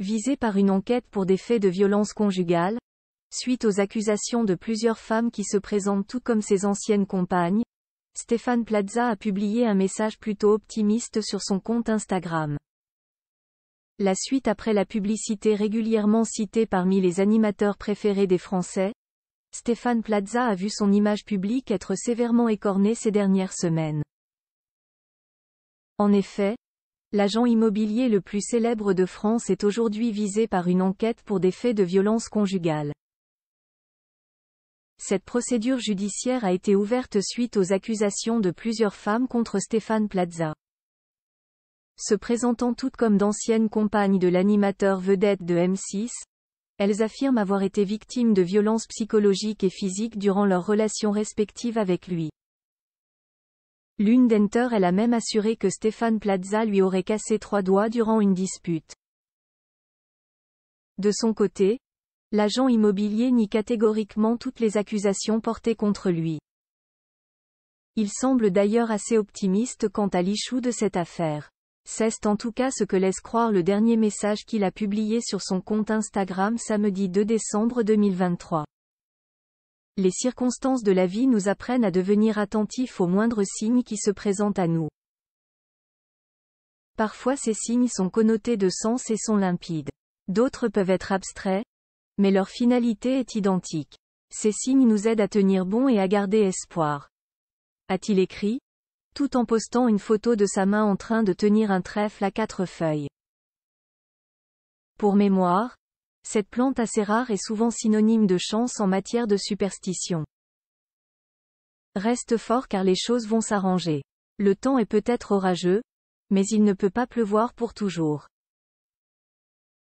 Visé par une enquête pour des faits de violence conjugale, suite aux accusations de plusieurs femmes qui se présentent tout comme ses anciennes compagnes, Stéphane Plaza a publié un message plutôt optimiste sur son compte Instagram. La suite après la publicité régulièrement citée parmi les animateurs préférés des Français, Stéphane Plaza a vu son image publique être sévèrement écornée ces dernières semaines. En effet, L'agent immobilier le plus célèbre de France est aujourd'hui visé par une enquête pour des faits de violence conjugale. Cette procédure judiciaire a été ouverte suite aux accusations de plusieurs femmes contre Stéphane Plaza. Se présentant toutes comme d'anciennes compagnes de l'animateur vedette de M6, elles affirment avoir été victimes de violences psychologiques et physiques durant leurs relations respectives avec lui. L'une d'entre elle a même assuré que Stéphane Plaza lui aurait cassé trois doigts durant une dispute. De son côté, l'agent immobilier nie catégoriquement toutes les accusations portées contre lui. Il semble d'ailleurs assez optimiste quant à l'issue de cette affaire. C'est en tout cas ce que laisse croire le dernier message qu'il a publié sur son compte Instagram samedi 2 décembre 2023. Les circonstances de la vie nous apprennent à devenir attentifs aux moindres signes qui se présentent à nous. Parfois ces signes sont connotés de sens et sont limpides. D'autres peuvent être abstraits, mais leur finalité est identique. Ces signes nous aident à tenir bon et à garder espoir. A-t-il écrit Tout en postant une photo de sa main en train de tenir un trèfle à quatre feuilles. Pour mémoire, cette plante assez rare est souvent synonyme de chance en matière de superstition. Reste fort car les choses vont s'arranger. Le temps est peut-être orageux, mais il ne peut pas pleuvoir pour toujours.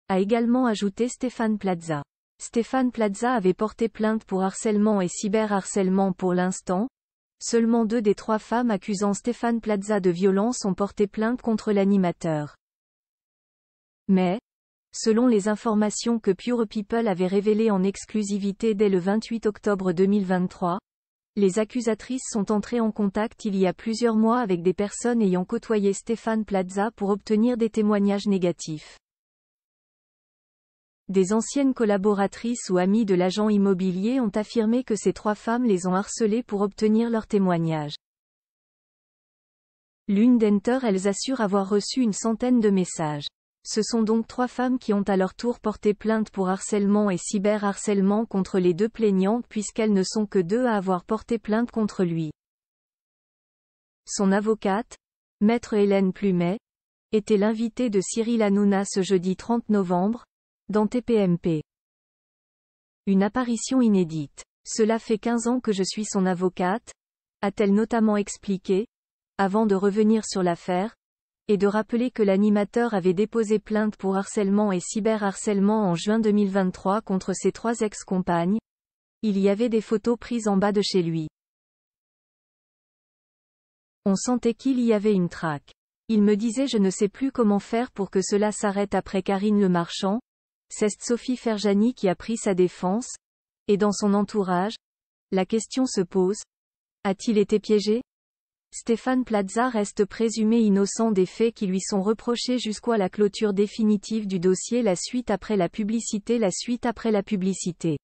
A également ajouté Stéphane Plaza. Stéphane Plaza avait porté plainte pour harcèlement et cyberharcèlement pour l'instant. Seulement deux des trois femmes accusant Stéphane Plaza de violence ont porté plainte contre l'animateur. Mais, Selon les informations que Pure People avait révélées en exclusivité dès le 28 octobre 2023, les accusatrices sont entrées en contact il y a plusieurs mois avec des personnes ayant côtoyé Stéphane Plaza pour obtenir des témoignages négatifs. Des anciennes collaboratrices ou amies de l'agent immobilier ont affirmé que ces trois femmes les ont harcelées pour obtenir leurs témoignages. L'une d'entre elles assure avoir reçu une centaine de messages. Ce sont donc trois femmes qui ont à leur tour porté plainte pour harcèlement et cyberharcèlement contre les deux plaignants puisqu'elles ne sont que deux à avoir porté plainte contre lui. Son avocate, maître Hélène Plumet, était l'invitée de Cyril Hanouna ce jeudi 30 novembre, dans TPMP. Une apparition inédite. Cela fait 15 ans que je suis son avocate, a-t-elle notamment expliqué, avant de revenir sur l'affaire, et de rappeler que l'animateur avait déposé plainte pour harcèlement et cyberharcèlement en juin 2023 contre ses trois ex-compagnes. Il y avait des photos prises en bas de chez lui. On sentait qu'il y avait une traque. Il me disait je ne sais plus comment faire pour que cela s'arrête après Karine Le Marchand, c'est Sophie Ferjani qui a pris sa défense, et dans son entourage, la question se pose, a-t-il été piégé Stéphane Plaza reste présumé innocent des faits qui lui sont reprochés jusqu'à la clôture définitive du dossier la suite après la publicité la suite après la publicité.